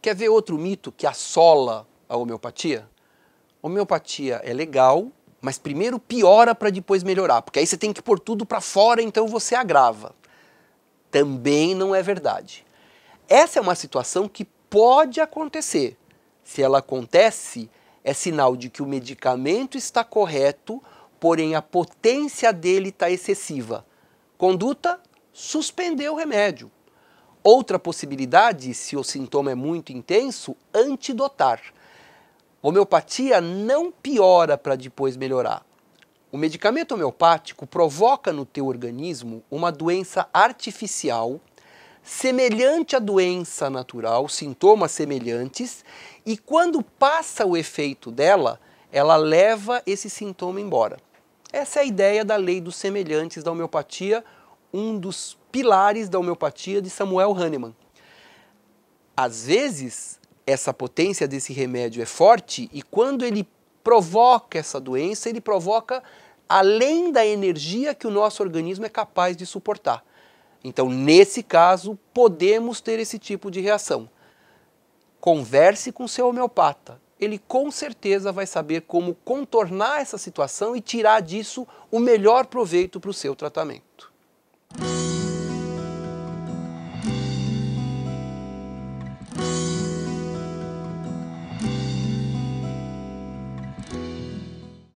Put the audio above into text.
Quer ver outro mito que assola a homeopatia? Homeopatia é legal, mas primeiro piora para depois melhorar, porque aí você tem que pôr tudo para fora, então você agrava. Também não é verdade. Essa é uma situação que pode acontecer. Se ela acontece, é sinal de que o medicamento está correto, porém a potência dele está excessiva. Conduta: suspender o remédio. Outra possibilidade, se o sintoma é muito intenso, antidotar. Homeopatia não piora para depois melhorar. O medicamento homeopático provoca no teu organismo uma doença artificial semelhante à doença natural, sintomas semelhantes, e quando passa o efeito dela, ela leva esse sintoma embora. Essa é a ideia da lei dos semelhantes da homeopatia um dos pilares da homeopatia de Samuel Hahnemann. Às vezes, essa potência desse remédio é forte e quando ele provoca essa doença, ele provoca além da energia que o nosso organismo é capaz de suportar. Então, nesse caso, podemos ter esse tipo de reação. Converse com seu homeopata. Ele com certeza vai saber como contornar essa situação e tirar disso o melhor proveito para o seu tratamento.